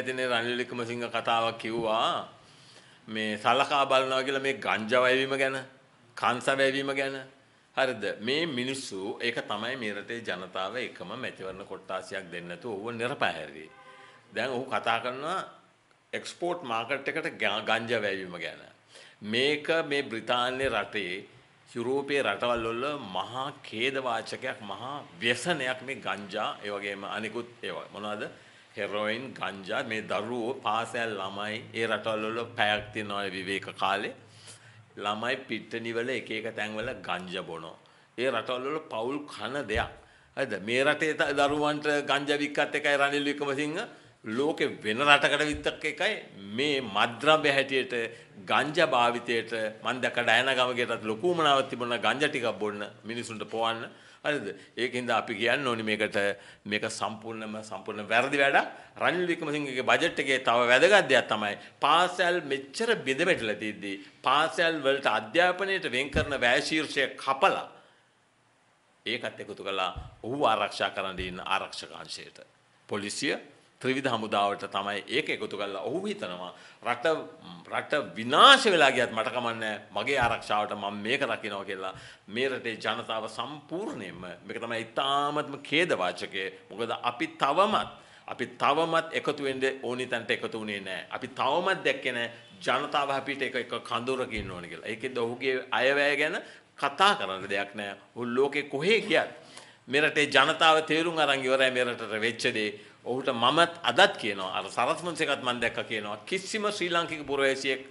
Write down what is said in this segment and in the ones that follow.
එතන රනිල් වික්‍රමසිංහ කතාවක් කිව්වා මේ සලකා බලනවා කියලා මේ ගංජා වැයවීම ගැන කාංශ වැයවීම ගැන හරිද මේ මිනිස්සු ඒක තමයි මේ රටේ ජනතාව එකම මැතිවරණ කොට්ටාසියක් දෙන්න නැතුව ඌව නිර්පහැරුවේ දැන් ඌ කතා කරනවා එක්ස්පෝට් මාකට් එකට ගංජා වැයවීම ගැන මේක මේ බ්‍රිතාන්‍ය රටේ යුරෝපයේ රටවල් වල මහා ඛේදවාචකයක් මහා ව්‍යසනයක් මේ ගංජා ඒ වගේම අනිකුත් ඒවා මොනවද හෙරොයින් ගංජා මේ දරුවෝ පාසල් ළමයි ඒ රටවල් වල පැයක් තියෙනවා විවේක කාලේ ළමයි පිට්ටනිවල එක එක තැන්වල ගංජා බොනවා ඒ රටවල් වල පවුල් කන දෙයක් හරිද මේ රටේ දරුවන්ට ගංජා වික්කත් එකයි රනිල් වික්‍රමසිංහ ලෝකෙ වෙන රටකට විත්තක් එකයි මේ මද්‍රව්‍ය හැටියට ගංජා භාවිතයට මම දැක ඩයනගමකටත් ලොකුම නාවක් තිබුණා ගංජා ටිකක් බොන්න මිනිසුන්ට පොවන්න හරිද ඒකින්ද අපි කියන්න ඕනි මේකට මේක සම්පූර්ණම සම්පූර්ණ වැරදි වැඩක් රනිල් වික්‍රමසිංහගේ බජට් එකේ තව වැදගත් දෙයක් තමයි පාසල් මෙච්චර බෙද වැටලා තියද්දී පාසල් වලට අධ්‍යාපනයට වෙන් කරන වැය ශීර්ෂය කපලා ඒකත් එකතු කළා ඔහු ආරක්ෂා කරන්න ඉන්න ආරක්ෂක අංශයට පොලිසිය ත්‍රිවිධ හමුදාවට තමයි ඒක එකතු කරලා ඔහු හිතනවා රට රට විනාශ වෙලා ගියත් මට කමන්නේ මගේ ආරක්ෂාවට මම මේක රකින්නවා කියලා මේ රටේ ජනතාව සම්පූර්ණයෙන්ම මේක තමයි ඉතාමත්ම ඛේදවාචකය මොකද අපි තවමත් අපි තවමත් එකතු වෙන්න ඕනි තැනට එකතු වුණේ නැහැ. අපි තවමත් දැක්කේ නැහැ ජනතාව අපිට එක එක කඳුරකින් ඕන කියලා. ඒකෙන්ද ඔහුගේ අයවැය ගැන කතා කරන්න දෙයක් නැහැ. ඔහු ලෝකේ කොහේ ගියත් මෙරටේ ජනතාව තේරුම් අරන් ඉවරයි මෙරටට වෙච්ච දේ. ඔහුට මමත් අදත් කියනවා අර සරත්මන්සේකත් මම දැක්කා කියනවා කිසිම ශ්‍රී ලාංකික පුරවැසියෙක්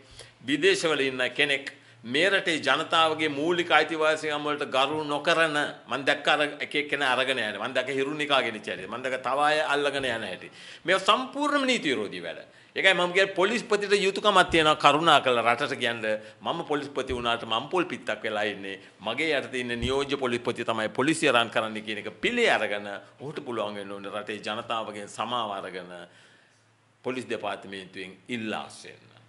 විදේශවල ඉන්න කෙනෙක් මේ රටේ ජනතාවගේ මූලික අයිතිවාසිකම් වලට ගරු නොකරන මම දැක්ක අර එක එක්කෙනා අරගෙන යන්නේ මම දැක්ක හිරුනිකා ගෙනිච්ච හැටි මම දැක්ක තව අය අල්ලගෙන යන හැටි මේ සම්පූර්ණම නීති විරෝධී වැඩ ඒකයි මම කියන්නේ පොලිස්පතිට යුතුයකමක් තියෙනවා කරුණා කළා රටට කියන්න මම පොලිස්පති වුණාට මම පොල් පිටක් වෙලා ඉන්නේ මගේ යටතේ ඉන්න නියෝජ්‍ය පොලිස්පති තමයි පොලිසිය රන් කරන්න කියන එක පිළි අරගෙන ඔහුට පුළුවන් වෙන්න ඕනේ රටේ ජනතාවගෙන් සමාව අරගෙන පොලිස් දෙපාර්තමේන්තුවෙන් ඉල්ලා සිටින්න